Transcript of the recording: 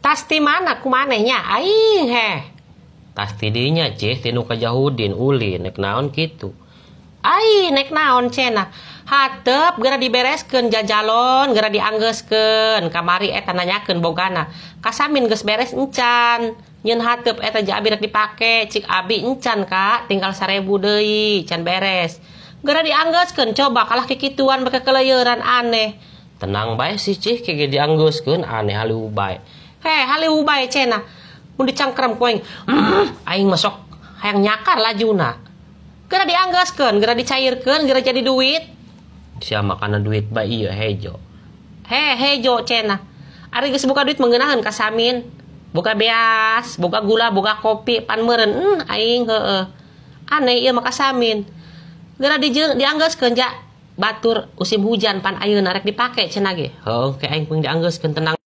Tasti mana kumanehnya aing he. Tasti dinya cih tinu kajahudin uli nek naon gitu. Aing nek naon Hatap Hatep gera dibereskan jajalon gera dianggeskan kamari eta nanyakan bogana. Kasamin ges beres encan. Nyen hatep eta jabi rek dipake cik abi encan kak tinggal sarebu deui can beres. Gera dianggeskan coba kalah kikituan mereka kelayaran aneh. Tenang baik sih cih kege dianggeskan aneh halu baik. Hei, haliu bae cena. Mun dicangkrem ku aing. Mm-hmm. aing masuk hayang nyakar lajuna. Geura dianggaskeun, geura dicairkeun, geura jadi duit. Sia makanan duit bae ieu iya, hejo. He hejo cena. Ari geus buka duit mengenahan kasamin. Buka beas, buka gula, buka kopi, pan meureun. Mm, aing heeh. Aneh ieu iya makasamin. Geura di dianggaskeun ja batur musim hujan pan ayu narek dipakai Cenagi, oh, kayak aing pun dianggaskan tenang.